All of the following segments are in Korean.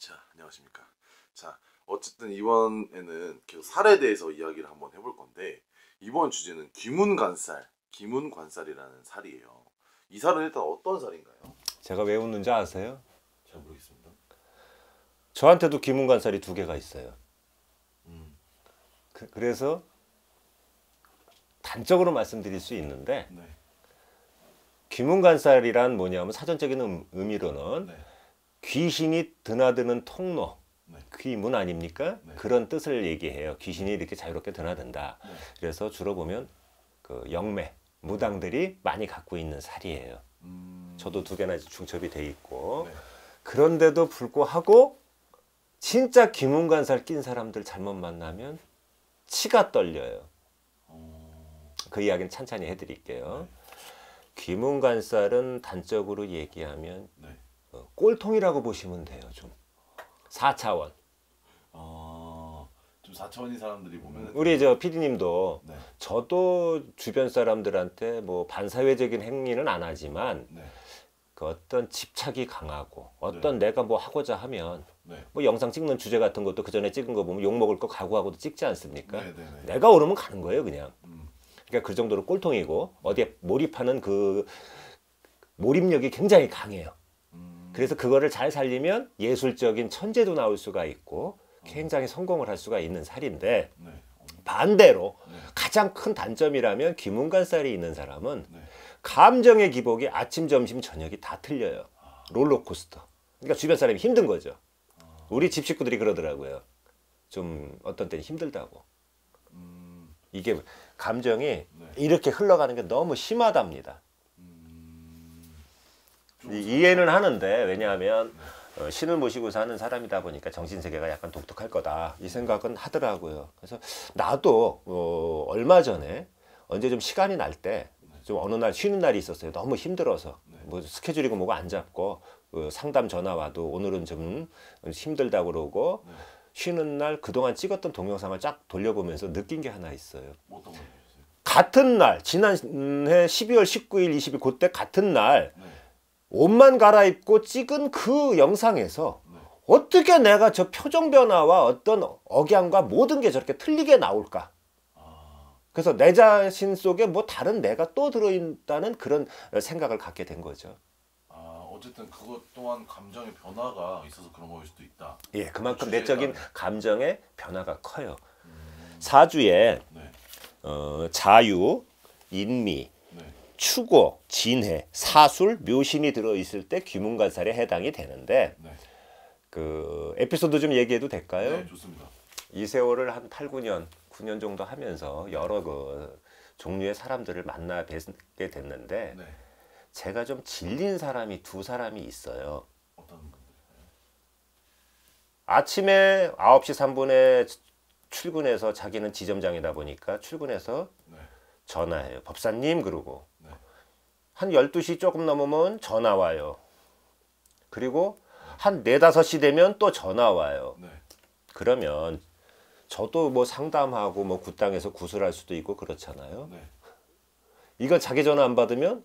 자 안녕하십니까 자 어쨌든 이번에는 계속 살에 대해서 이야기를 한번 해볼 건데 이번 주제는 귀문관살 귀문관살이라는 살이에요 이 살은 일단 어떤 살인가요? 제가 왜 웃는지 아세요? 잘 모르겠습니다 저한테도 귀문관살이 두 개가 있어요 음. 그, 래서 단적으로 말씀드릴 수 있는데 네. 귀문관살이란 뭐냐면 사전적인 음, 의미로는 네. 귀신이 드나드는 통로 네. 귀문 아닙니까? 네. 그런 뜻을 얘기해요. 귀신이 이렇게 자유롭게 드나든다. 네. 그래서 주로 보면 그 영매, 무당들이 네. 많이 갖고 있는 살이에요. 음... 저도 두 개나 중첩이 돼 있고 네. 그런데도 불구하고 진짜 귀문간살 낀 사람들 잘못 만나면 치가 떨려요. 어. 그 이야기는 찬찬히 해드릴게요. 귀문관살은 단적으로 얘기하면 어, 꼴통이라고 보시면 돼요. 좀 4차원. 어, 좀 4차원인 사람들이 보면 우리 저피디님도 네. 저도 주변 사람들한테 뭐 반사회적인 행위는 안 하지만 네. 그 어떤 집착이 강하고 어떤 네. 내가 뭐 하고자 하면 네. 뭐 영상 찍는 주제 같은 것도 그 전에 찍은 거 보면 욕 먹을 거 각오하고도 찍지 않습니까? 네, 네, 내가 오르면 가는 거예요, 그냥. 음. 그러니까 그 정도로 꼴통이고 어디에 몰입하는 그 몰입력이 굉장히 강해요. 그래서 그거를 잘 살리면 예술적인 천재도 나올 수가 있고 굉장히 성공을 할 수가 있는 살인데 네. 반대로 네. 가장 큰 단점이라면 귀문간 살이 있는 사람은 네. 감정의 기복이 아침 점심 저녁이 다 틀려요 롤러코스터 그러니까 주변 사람이 힘든 거죠 아. 우리 집 식구들이 그러더라고요 좀 어떤 때는 힘들다고 음. 이게 감정이 이렇게 흘러가는 게 너무 심하답니다 이해는 하는데 왜냐하면 어, 신을 모시고 사는 사람이다 보니까 정신 세계가 약간 독특할 거다 이 생각은 하더라고요. 그래서 나도 어, 얼마 전에 언제 좀 시간이 날 때 좀 어느 날 쉬는 날이 있었어요. 너무 힘들어서 뭐 스케줄이고 뭐가안 잡고 그 상담 전화 와도 오늘은 좀 힘들다 그러고 쉬는 날 그동안 찍었던 동영상을 쫙 돌려보면서 느낀 게 하나 있어요. 같은 날 지난해 12월 19일 20일 그때 같은 날 네. 옷만 갈아입고 찍은 그 영상에서 어떻게 내가 저 표정 변화와 어떤 억양과 모든 게 저렇게 틀리게 나올까 그래서 내 자신 속에 뭐 다른 내가 또 들어있다는 그런 생각을 갖게 된 거죠 아, 어쨌든 그것 또한 감정의 변화가 있어서 그런 거일 수도 있다 예 그만큼 그 내적인 따라. 감정의 변화가 커요 음. 사주에 네. 어, 자유, 인미, 추고, 진해, 사술, 묘신이 들어있을 때 귀문간살에 해당이 되는데 네. 그 에피소드 좀 얘기해도 될까요? 네, 좋습니다. 이 세월을 한 8, 9년, 9년 정도 하면서 여러 그 종류의 사람들을 만나 뵙게 됐는데 네. 제가 좀 질린 사람이 두 사람이 있어요. 아침에 9시 3분에 출근해서 자기는 지점장이다 보니까 출근해서 네. 전화해요. 법사님 그러고 한 12시 조금 넘으면 전화 와요. 그리고 한 4, 5시 되면 또 전화 와요. 네. 그러면 저도 뭐 상담하고 뭐 구땅에서 구슬할 수도 있고 그렇잖아요. 네. 이거 자기 전화 안 받으면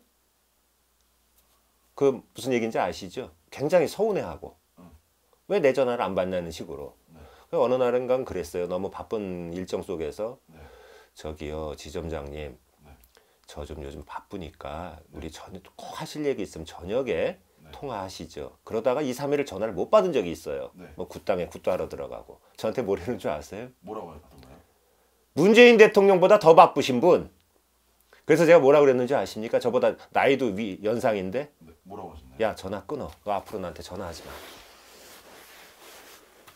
그 무슨 얘기인지 아시죠? 굉장히 서운해하고 음. 왜내 전화를 안 받냐는 식으로 네. 그 어느 날은간 그랬어요. 너무 바쁜 일정 속에서 네. 저기요 지점장님 저좀 요즘 바쁘니까 우리 저녁 꼭 하실 얘기 있으면 저녁에 네. 통화하시죠. 그러다가 2, 3일을 전화를 못 받은 적이 있어요. 네. 뭐 굿당에 굿도하러 들어가고. 저한테 뭐라는 줄 아세요? 뭐라고 하던가요? 문재인 대통령보다 더 바쁘신 분. 그래서 제가 뭐라 그랬는지 아십니까? 저보다 나이도 위 연상인데. 네, 뭐라고 하셨나요? 야 전화 끊어. 너 앞으로 나한테 전화하지 마.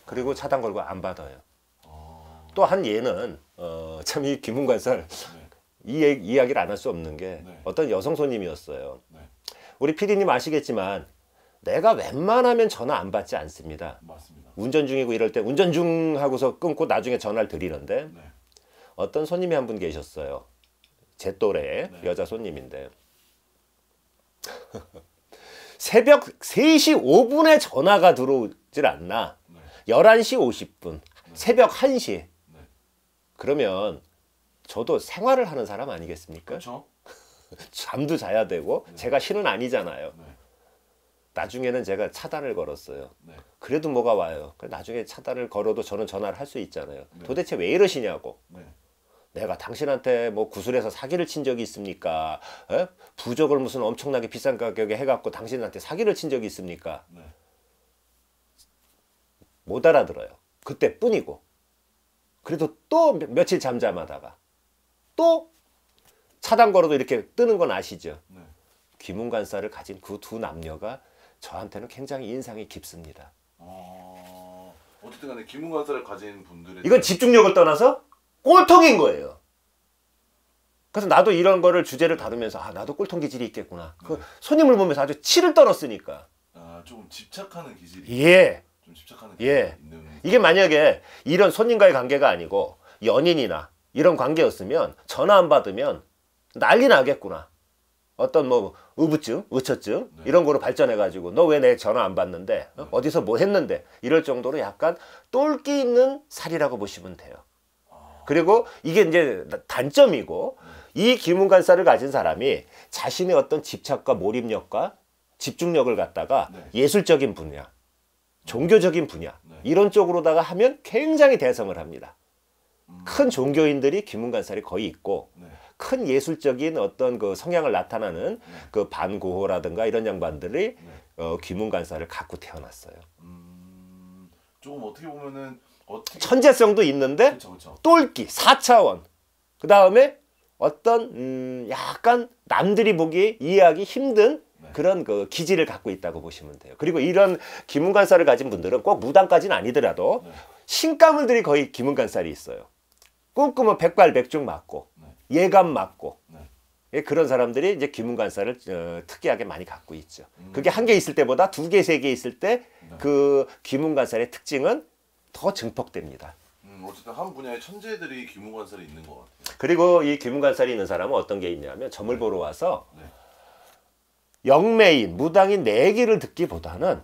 그리고 차단 걸고 안 받아요. 어... 또한 예는 어, 참이 김은관설 네. 이 이야기를 안 할 수 없는 게 네. 어떤 여성 손님이었어요. 네. 우리 피디님 아시겠지만 내가 웬만하면 전화 안 받지 않습니다. 맞습니다. 운전 중이고 이럴 때 운전 중 하고서 끊고 나중에 전화를 드리는데 네. 어떤 손님이 한 분 계셨어요. 제 또래의 네. 여자 손님인데 새벽 3시 5분에 전화가 들어오질 않나. 네. 11시 50분, 새벽 1시. 그러면 저도 생활을 하는 사람 아니겠습니까? 그렇죠. 잠도 자야 되고 네. 제가 신은 아니잖아요. 네. 나중에는 제가 차단을 걸었어요. 네. 그래도 뭐가 와요. 그 나중에 차단을 걸어도 저는 전화를 할 수 있잖아요. 네. 도대체 왜 이러시냐고. 네. 내가 당신한테 뭐 구슬에서 사기를 친 적이 있습니까? 에? 부적을 무슨 엄청나게 비싼 가격에 해갖고 당신한테 사기를 친 적이 있습니까? 네. 못 알아들어요. 그때뿐이고. 그래도 또 며칠 잠잠하다가 또차단걸어도 이렇게 뜨는 건 아시죠? 네. 귀문간사를 가진 그 두 남녀가 저한테는 굉장히 인상이 깊습니다. 어... 어쨌든 간에 귀문간사를 가진 분들의 이건 집중력을 떠나서 꼴통인 거예요. 그래서 나도 이런 거를 주제를 다루면서 아 나도 꼴통 기질이 있겠구나. 그 네. 그 손님을 보면서 아주 치를 떨었으니까. 아조 집착하는 기질이. 예. 예. 좀 집착하는 기질이 예. 있는. 이게 만약에 이런 손님과의 관계가 아니고 연인이나 이런 관계였으면 전화 안 받으면 난리 나겠구나. 어떤 뭐 의부증, 의처증 네. 이런 거로 발전해 가지고 너 왜 내 전화 안 받는데 어? 네. 어? 디서뭐 했는데 이럴 정도로 약간 똘끼 있는 살이라고 보시면 돼요. 아. 그리고 이게 이제 단점이고 네. 이 기문관사를 가진 사람이 자신의 어떤 집착과 몰입력과 집중력을 갖다가 네. 예술적인 분야, 종교적인 분야 네. 이런 쪽으로다가 하면 굉장히 대성을 합니다. 큰 종교인들이 김문간살이 거의 있고 네. 큰 예술적인 어떤 그 성향을 나타나는 네. 그 반고호라든가 이런 양반들이 네. 어, 귀문간살을 갖고 태어났어요. 음, 조금 어떻게 보면은 어떻게... 천재성도 있는데 똘끼 4차원 그 다음에 어떤 음, 약간 남들이 보기 이해하기 힘든 네. 그런 그 기질을 갖고 있다고 보시면 돼요. 그리고 이런 기문간살을 가진 분들은 꼭 무당까지는 아니더라도 네. 신가물들이 거의 기문간살이 있어요. 꿈꾸면 백발백중 맞고 네. 예감 맞고 네. 예, 그런 사람들이 이제 귀문관사를 어, 특이하게 많이 갖고 있죠. 음. 그게 한 개 있을 때보다 두 개, 세 개 있을 때그 네. 귀문관사의 그 특징은 더 증폭됩니다. 음, 어쨌든 한 분야의 천재들이 귀문간사를 있는 것 같아요. 그리고 이귀문관사를 있는 사람은 어떤 게 있냐면 점을 네. 보러 와서 네. 영매인, 무당인 내 네 얘기를 듣기보다는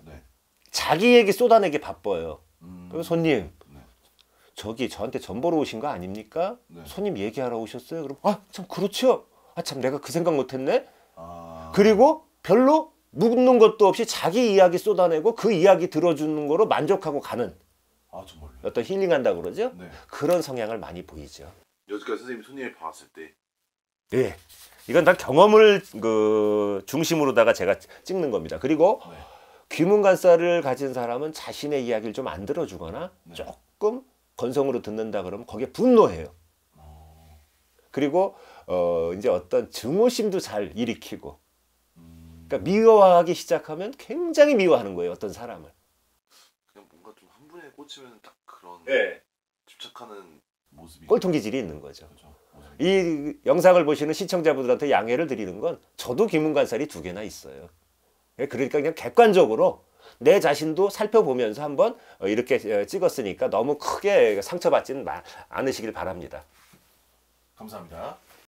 자기 얘기 쏟아내기 바빠요. 음. 손님 저기 저한테 전 보러 오신 거 아닙니까? 네. 손님 얘기하러 오셨어요? 그럼 아참 그렇죠. 아참 내가 그 생각 못했네. 아... 그리고 별로 묻는 것도 없이 자기 이야기 쏟아내고 그 이야기 들어주는 거로 만족하고 가는 아, 어떤 힐링한다 그러죠? 네. 그런 성향을 많이 보이죠. 여태까지 선생님 손님을 봤을 때. 네. 이건 다 경험을 그 중심으로다가 제가 찍는 겁니다. 그리고 네. 귀문간사를 가진 사람은 자신의 이야기를 좀 안 들어주거나 네. 조금 건성으로 듣는다 그러면 거기에 분노해요. 그리고 어 이제 어떤 증오심도 잘 일으키고 그러니까 미워하기 시작하면 굉장히 미워하는 거예요 어떤 사람을 그냥 뭔가 좀 한 분에 꽂히면 딱 그런 네. 집착하는 모습이 꼴통 기질이 있는 거죠 그렇죠. 이 영상을 보시는 시청자분들한테 양해를 드리는 건 저도 김문관살이 두 개나 있어요 그러니까 그냥 객관적으로 내 자신도 살펴보면서 한번 어, 이렇게 어, 찍었으니까 너무 크게 상처받지는 않으시길 바랍니다. 감사합니다.